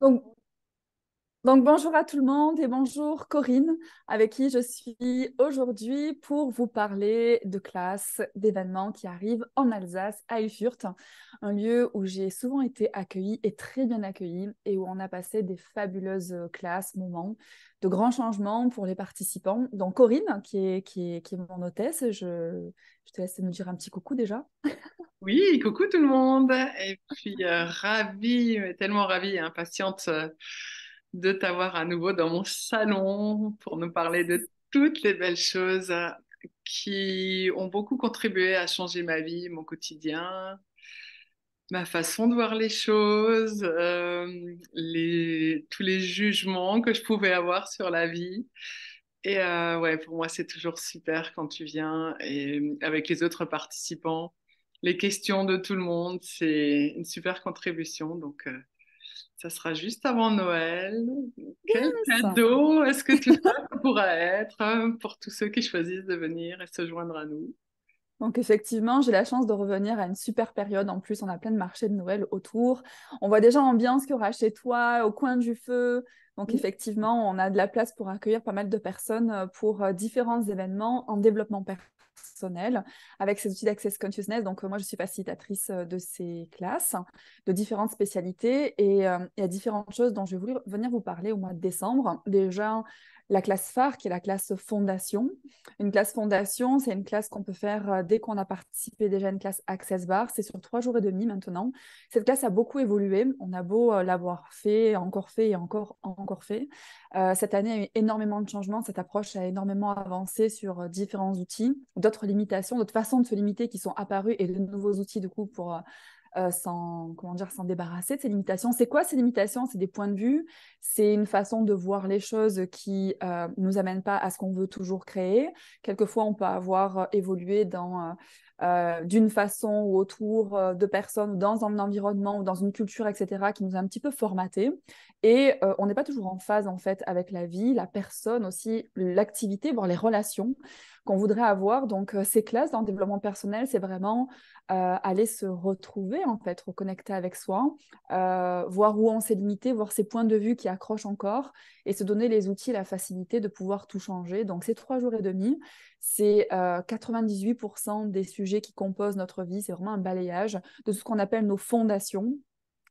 Donc, donc, bonjour à tout le monde et bonjour Corinne, avec qui je suis aujourd'hui pour vous parler de classes, d'événements qui arrivent en Alsace, à Ilfurt, un lieu où j'ai souvent été accueillie et très bien accueillie et où on a passé des fabuleuses euh, classes, moments, de grands changements pour les participants. Donc Corinne, qui est, qui est, qui est mon hôtesse, je, je te laisse nous dire un petit coucou déjà. Oui, coucou tout le monde. Et puis, euh, ravie, tellement ravie et impatiente euh, de t'avoir à nouveau dans mon salon pour nous parler de toutes les belles choses qui ont beaucoup contribué à changer ma vie, mon quotidien, ma façon de voir les choses, euh, tous les jugements que je pouvais avoir sur la vie. Et ouais, pour moi, c'est toujours super quand tu viens et avec les autres participants les questions de tout le monde. C'est une super contribution. Donc, euh, ça sera juste avant Noël. Quel cadeau est-ce que tu pourras être euh, pour tous ceux qui choisissent de venir et se joindre à nous donc effectivement, j'ai la chance de revenir à une super période. En plus, on a plein de marchés de Noël autour. On voit déjà l'ambiance qu'il y aura chez toi, au coin du feu. Donc effectivement, on a de la place pour accueillir pas mal de personnes euh, pour différents événements en développement personnel personnel avec ces outils d'Access Consciousness. Donc, euh, moi, je suis facilitatrice euh, de ces classes, de différentes spécialités et euh, il y a différentes choses dont je vais venir vous parler au mois de décembre. Déjà, la classe phare, qui est la classe fondation. Une classe fondation, c'est une classe qu'on peut faire euh, dès qu'on a participé déjà à une classe Access Bar. C'est sur trois jours et demi maintenant. Cette classe a beaucoup évolué. On a beau euh, l'avoir fait, encore fait et encore, encore fait. Euh, cette année a eu énormément de changements. Cette approche a énormément avancé sur différents outils, d'autres limitations, d'autres façons de se limiter qui sont apparues et de nouveaux outils du coup pour euh, sans comment dire, s'en débarrasser de ces limitations. C'est quoi ces limitations C'est des points de vue, c'est une façon de voir les choses qui ne euh, nous amène pas à ce qu'on veut toujours créer. Quelquefois, on peut avoir euh, évolué dans d'une façon ou autour de personnes, dans un environnement ou dans une culture, etc., qui nous a un petit peu formaté. Et on n'est pas toujours en phase, en fait, avec la vie, la personne aussi, l'activité, voire les relations qu'on voudrait avoir. Donc, euh, ces classes dans le développement personnel, c'est vraiment euh, aller se retrouver, en fait, reconnecter avec soi, euh, voir où on s'est limité, voir ses points de vue qui accrochent encore et se donner les outils, la facilité de pouvoir tout changer. Donc, ces trois jours et demi, c'est 98% des sujets qui composent notre vie. C'est vraiment un balayage de ce qu'on appelle nos fondations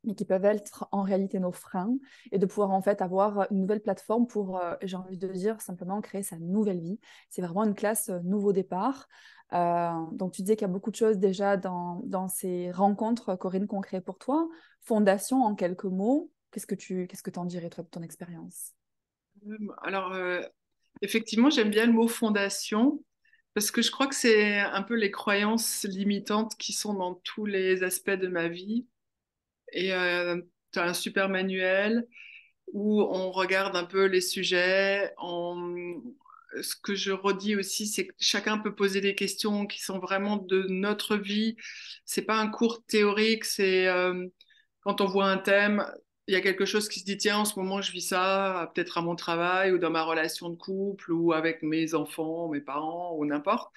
mais qui peuvent être en réalité nos freins, et de pouvoir en fait avoir une nouvelle plateforme pour, euh, j'ai envie de dire, simplement créer sa nouvelle vie. C'est vraiment une classe euh, nouveau départ. Euh, donc tu disais qu'il y a beaucoup de choses déjà dans, dans ces rencontres, Corinne, qu'on crée pour toi. Fondation, en quelques mots, qu'est-ce que tu qu'est-ce que en dirais, toi, de ton expérience hum, Alors, effectivement, j'aime bien le mot fondation. Parce que je crois que c'est un peu les croyances limitantes qui sont dans tous les aspects de ma vie et euh, tu as un super manuel où on regarde un peu les sujets. Ce que je redis aussi, c'est que chacun peut poser des questions qui sont vraiment de notre vie. C'est pas un cours théorique, c'est euh, quand on voit un thème, il y a quelque chose qui se dit tiens en ce moment je vis ça peut-être à mon travail ou dans ma relation de couple ou avec mes enfants mes parents ou n'importe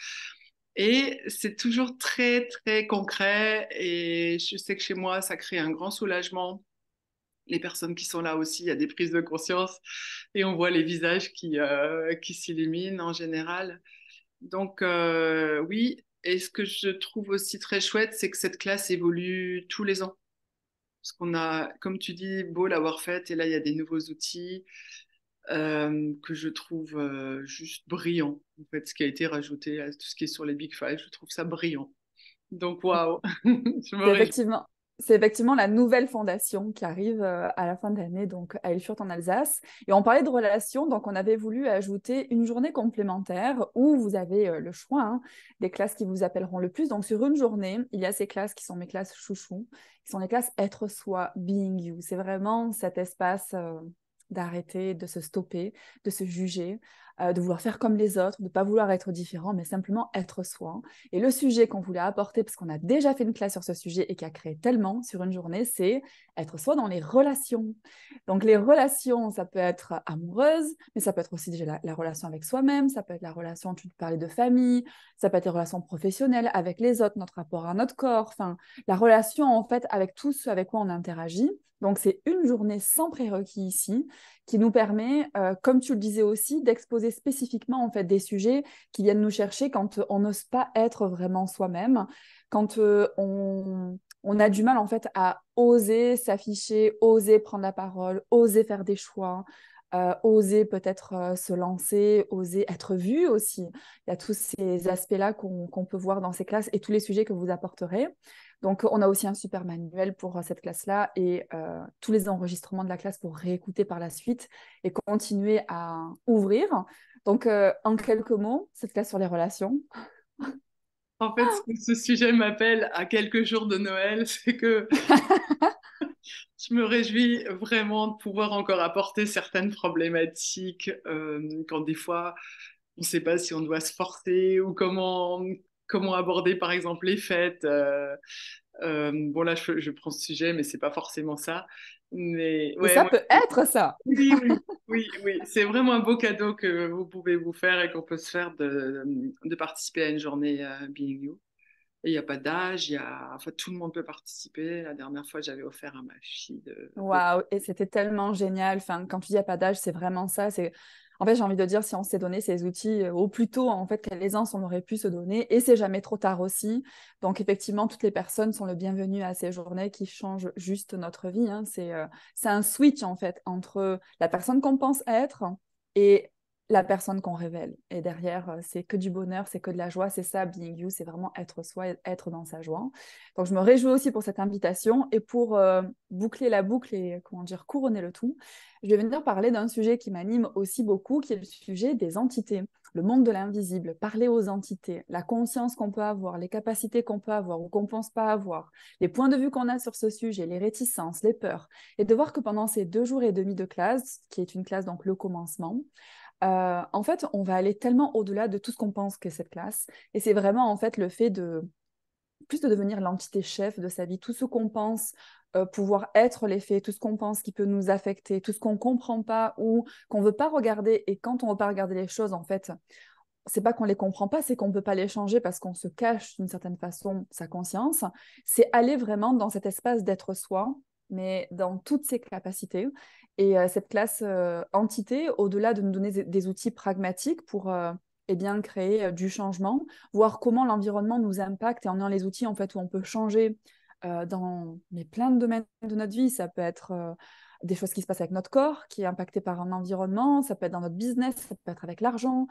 et c'est toujours très, très concret. Et je sais que chez moi, ça crée un grand soulagement. Les personnes qui sont là aussi, il y a des prises de conscience et on voit les visages qui, euh, qui s'illuminent en général. Donc, euh, oui. Et ce que je trouve aussi très chouette, c'est que cette classe évolue tous les ans. Parce qu'on a, comme tu dis, beau l'avoir faite, et là, il y a des nouveaux outils. Euh, que je trouve euh, juste brillant. En fait, ce qui a été rajouté à tout ce qui est sur les Big Five, je trouve ça brillant. Donc, mmh. waouh! c'est effectivement la nouvelle fondation qui arrive euh, à la fin de l'année, donc à Ilfurt en Alsace. Et on parlait de relations, donc on avait voulu ajouter une journée complémentaire où vous avez le choix hein, des classes qui vous appelleront le plus. Donc sur une journée, il y a ces classes qui sont mes classes chouchou, qui sont les classes être soi, being you. C'est vraiment cet espace d'arrêter de se stopper, de se juger, euh, de vouloir faire comme les autres, de ne pas vouloir être différent, mais simplement être soi. Et le sujet qu'on voulait apporter, parce qu'on a déjà fait une classe sur ce sujet et qui a créé tellement sur une journée, c'est être soi dans les relations. Donc les relations, ça peut être amoureuse, mais ça peut être aussi déjà la, relation avec soi-même, ça peut être la relation, tu te parlais de famille, ça peut être les relations professionnelles avec les autres, notre rapport à notre corps, enfin la relation en fait avec tout ce avec quoi on interagit. Donc c'est une journée sans prérequis ici qui nous permet, euh, comme tu le disais aussi, d'exposer spécifiquement en fait des sujets qui viennent nous chercher quand euh, on n'ose pas être vraiment soi-même, quand euh, on, a du mal en fait à oser s'afficher, oser prendre la parole, oser faire des choix, euh, oser peut-être se lancer, oser être vu aussi. Il y a tous ces aspects-là qu'on peut voir dans ces classes et tous les sujets que vous apporterez. Donc, on a aussi un super manuel pour euh, cette classe-là et euh, tous les enregistrements de la classe pour réécouter par la suite et continuer à ouvrir. Donc, euh, en quelques mots, cette classe sur les relations. En fait, ce sujet m'appelle à quelques jours de Noël, c'est que je me réjouis vraiment de pouvoir encore apporter certaines problématiques quand des fois on ne sait pas si on doit se forcer ou comment, comment aborder par exemple les fêtes. Euh, euh, bon là, je, prends ce sujet, mais c'est pas forcément ça. Mais, ça peut être ça. Oui, oui, oui, c'est vraiment un beau cadeau que vous pouvez vous faire et qu'on peut se faire de, participer à une journée euh, Being You. il n'y a pas d'âge, a... enfin, tout le monde peut participer. La dernière fois, j'avais offert à ma fille. De... Waouh, et c'était tellement génial. Enfin, quand tu dis il n'y a pas d'âge, c'est vraiment ça. C'est en fait, j'ai envie de dire, si on s'est donné ces outils euh, au plus tôt, en fait, quelle aisance on aurait pu se donner. Et c'est jamais trop tard aussi. Donc, effectivement, toutes les personnes sont le bienvenu à ces journées qui changent juste notre vie. Hein. Euh, c'est un switch, en fait, entre la personne qu'on pense être et la personne qu'on révèle. Et derrière, euh, c'est que du bonheur, c'est que de la joie, c'est ça, being you, c'est vraiment être soi, être dans sa joie. Donc je me réjouis aussi pour cette invitation et pour euh, boucler la boucle et euh, comment dire, couronner le tout, je vais venir parler d'un sujet qui m'anime aussi beaucoup, qui est le sujet des entités, le monde de l'invisible, parler aux entités, la conscience qu'on peut avoir, les capacités qu'on peut avoir ou qu'on pense pas avoir, les points de vue qu'on a sur ce sujet, les réticences, les peurs, et de voir que pendant ces deux jours et demi de classe, qui est une classe donc le commencement, euh, en fait, on va aller tellement au-delà de tout ce qu'on pense que cette classe. Et c'est vraiment en fait le fait de plus de devenir l'entité chef de sa vie, tout ce qu'on pense euh, pouvoir être les faits, tout ce qu'on pense qui peut nous affecter, tout ce qu'on ne comprend pas ou qu'on veut pas regarder. Et quand on ne veut pas regarder les choses, en fait, c'est pas qu'on les comprend pas, c'est qu'on ne peut pas les changer parce qu'on se cache d'une certaine façon sa conscience. C'est aller vraiment dans cet espace d'être soi, mais dans toutes ses capacités et euh, cette classe euh, entité, au-delà de nous donner des outils pragmatiques pour euh, eh bien, créer du changement, voir comment l'environnement nous impacte et en ayant les outils en fait, où on peut changer dans mais plein de domaines de notre vie. Ça peut être des choses qui se passent avec notre corps, qui est impacté par un environnement, ça peut être dans notre business, ça peut être avec l'argent,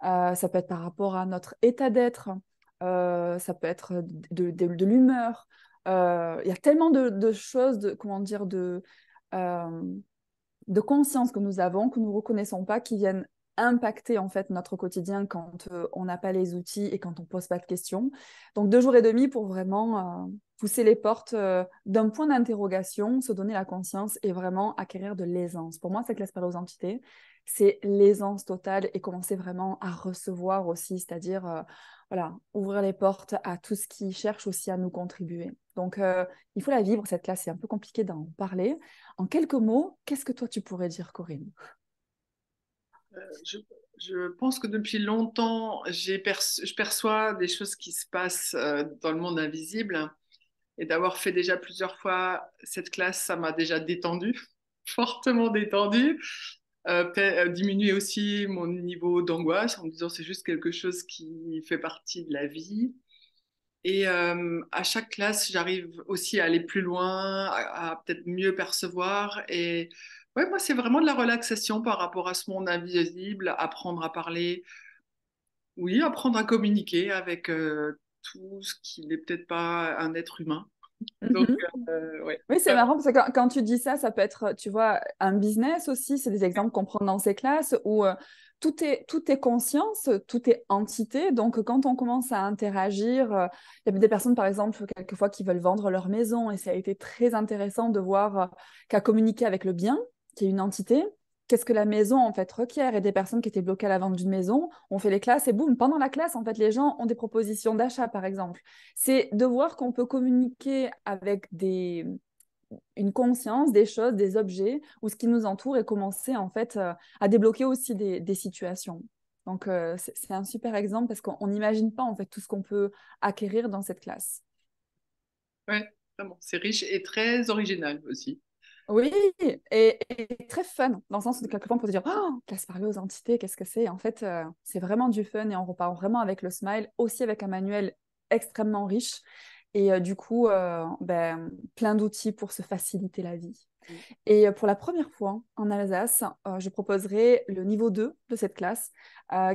ça peut être par rapport à notre état d'être, ça peut être de, l'humeur. Il y a tellement de, choses, de, comment dire, de, de conscience que nous avons, que nous ne reconnaissons pas, qui viennent impacter en fait notre quotidien quand euh, on n'a pas les outils et quand on ne pose pas de questions. Donc deux jours et demi pour vraiment euh, pousser les portes euh, d'un point d'interrogation, se donner la conscience et vraiment acquérir de l'aisance. Pour moi, c'est classe pas aux entités, c'est l'aisance totale et commencer vraiment à recevoir aussi, c'est-à-dire voilà, ouvrir les portes à tout ce qui cherche aussi à nous contribuer. Donc, euh, il faut la vivre, cette classe. C'est un peu compliqué d'en parler. En quelques mots, qu'est-ce que toi, tu pourrais dire, Corinne euh, je, pense que depuis longtemps, je perçois des choses qui se passent euh, dans le monde invisible. Et d'avoir fait déjà plusieurs fois cette classe, ça m'a déjà détendue, fortement détendue. Euh, euh, diminuer aussi mon niveau d'angoisse en me disant c'est juste quelque chose qui fait partie de la vie. Et euh, à chaque classe, j'arrive aussi à aller plus loin, à, peut-être mieux percevoir. Et ouais, moi, c'est vraiment de la relaxation par rapport à ce monde invisible, apprendre à parler, oui, apprendre à communiquer avec euh, tout ce qui n'est peut-être pas un être humain. Mm-hmm. Euh, oui, c'est euh, marrant parce que quand, tu dis ça, ça peut être, tu vois, un business aussi. C'est des exemples qu'on prend dans ces classes où euh, tout, est, tout est conscience, tout est entité. Donc, quand on commence à interagir, il y a des personnes, par exemple, quelquefois qui veulent vendre leur maison et ça a été très intéressant de voir qu'à communiquer avec le bien, qui est une entité, qu'est-ce que la maison en fait requiert et des personnes qui étaient bloquées à la vente d'une maison, on fait les classes et boum, pendant la classe en fait les gens ont des propositions d'achat par exemple. C'est de voir qu'on peut communiquer avec des une conscience des choses, des objets ou ce qui nous entoure et commencer en fait euh, à débloquer aussi des, situations. Donc euh, c'est un super exemple parce qu'on n'imagine pas en fait tout ce qu'on peut acquérir dans cette classe. Ouais, vraiment, c'est riche et très original aussi. Oui, et, très fun, dans le sens où quelquefois on peut se dire Oh, classe parler aux entités, qu'est-ce que c'est En fait, euh, c'est vraiment du fun et on repart vraiment avec le smile, aussi avec un manuel extrêmement riche et euh, du coup, euh, ben, plein d'outils pour se faciliter la vie. Et pour la première fois en Alsace, je proposerai le niveau 2 de cette classe,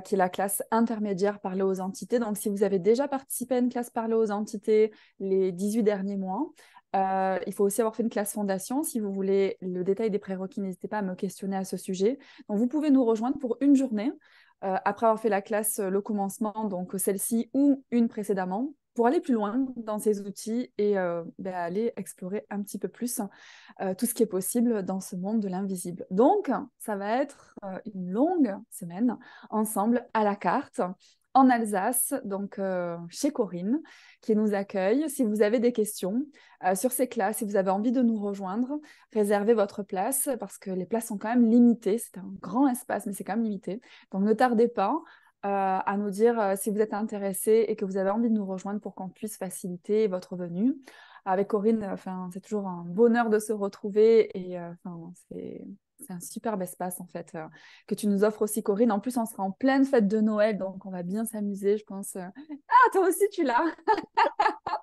qui est la classe intermédiaire parler aux entités. Donc, si vous avez déjà participé à une classe parler aux entités les 18 derniers mois, euh, il faut aussi avoir fait une classe fondation. Si vous voulez le détail des prérequis, n'hésitez pas à me questionner à ce sujet. vous pouvez nous rejoindre pour une journée euh, après avoir fait la classe le commencement, donc celle-ci ou une précédemment, pour aller plus loin dans ces outils et euh, ben, aller explorer un petit peu plus tout ce qui est possible dans ce monde de l'invisible. Donc, ça va être une longue semaine ensemble à la carte en Alsace, donc chez Corinne qui nous accueille. Si vous avez des questions euh, sur ces classes, si vous avez envie de nous rejoindre, réservez votre place parce que les places sont quand même limitées. C'est un grand espace, mais c'est quand même limité. Donc ne tardez pas. Euh, à nous dire euh, si vous êtes intéressé et que vous avez envie de nous rejoindre pour qu'on puisse faciliter votre venue avec Corinne, enfin, c'est toujours un bonheur de se retrouver et euh, c'est un superbe espace en fait euh, que tu nous offres aussi Corinne. En plus, on sera en pleine fête de Noël, donc on va bien s'amuser, je pense. Euh. Ah, toi aussi tu l'as.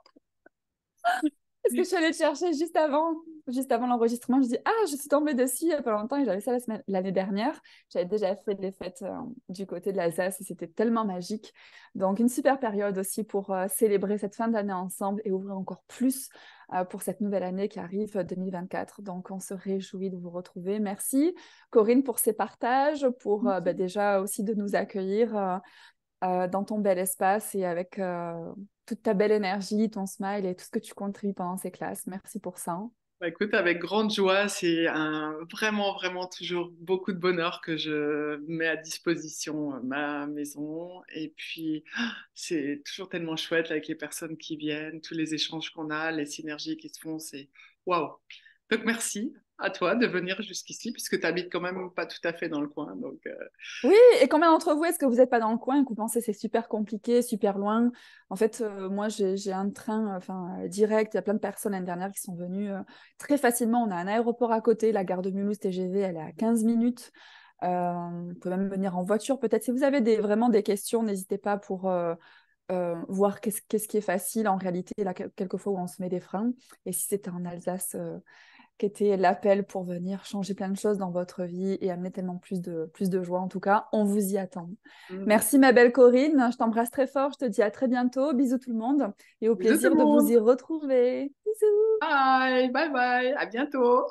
Est-ce que je suis allée te chercher juste avant juste avant l'enregistrement, je dis Ah, je suis tombée dessus il n'y a pas longtemps et j'avais ça l'année dernière. J'avais déjà fait des fêtes euh, du côté de l'Alsace et c'était tellement magique. Donc, une super période aussi pour euh, célébrer cette fin d'année ensemble et ouvrir encore plus euh, pour cette nouvelle année qui arrive 2024. Donc, on se réjouit de vous retrouver. Merci Corinne pour ces partages, pour bah, déjà aussi de nous accueillir dans ton bel espace et avec toute ta belle énergie, ton smile et tout ce que tu contribues pendant ces classes. Merci pour ça. Bah, écoute, avec grande joie, c'est un, vraiment, vraiment toujours beaucoup de bonheur que je mets à disposition euh, ma maison. Et puis, c'est toujours tellement chouette avec les personnes qui viennent, tous les échanges qu'on a, les synergies qui se font, c'est waouh. Donc, merci à toi de venir jusqu'ici, puisque tu habites quand même pas tout à fait dans le coin. Donc, euh. Oui, et combien d'entre vous est-ce que vous n'êtes pas dans le coin et que vous pensez c'est super compliqué, super loin En fait, euh, moi, j'ai un train enfin direct. Il y a plein de personnes l'année dernière qui sont venues euh, très facilement. On a un aéroport à côté, la gare de Mulhouse TGV, elle est à 15 minutes. vous pouvez même venir en voiture, peut-être. Si vous avez des, vraiment des questions, n'hésitez pas pour. voir qu'est-ce qui est facile en réalité, là, quelquefois où on se met des freins. Et si c'était en Alsace, qui était l'appel pour venir changer plein de choses dans votre vie et amener tellement plus de, plus de joie. En tout cas, on vous y attend. Mm. Merci ma belle Corinne, je t'embrasse très fort, je te dis à très bientôt, bisous tout le monde et au plaisir de vous y retrouver. Bisous. Bye, bye bye, à bientôt.